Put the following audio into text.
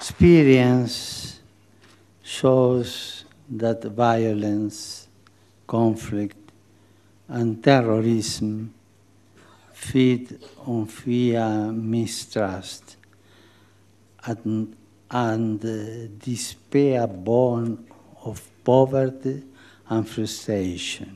experience shows that violence, conflict, and terrorism feed on fear, mistrust, and, and despair born of poverty and frustration.